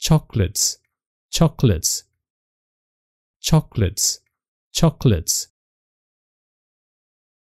chocolates, chocolates, chocolates, chocolates.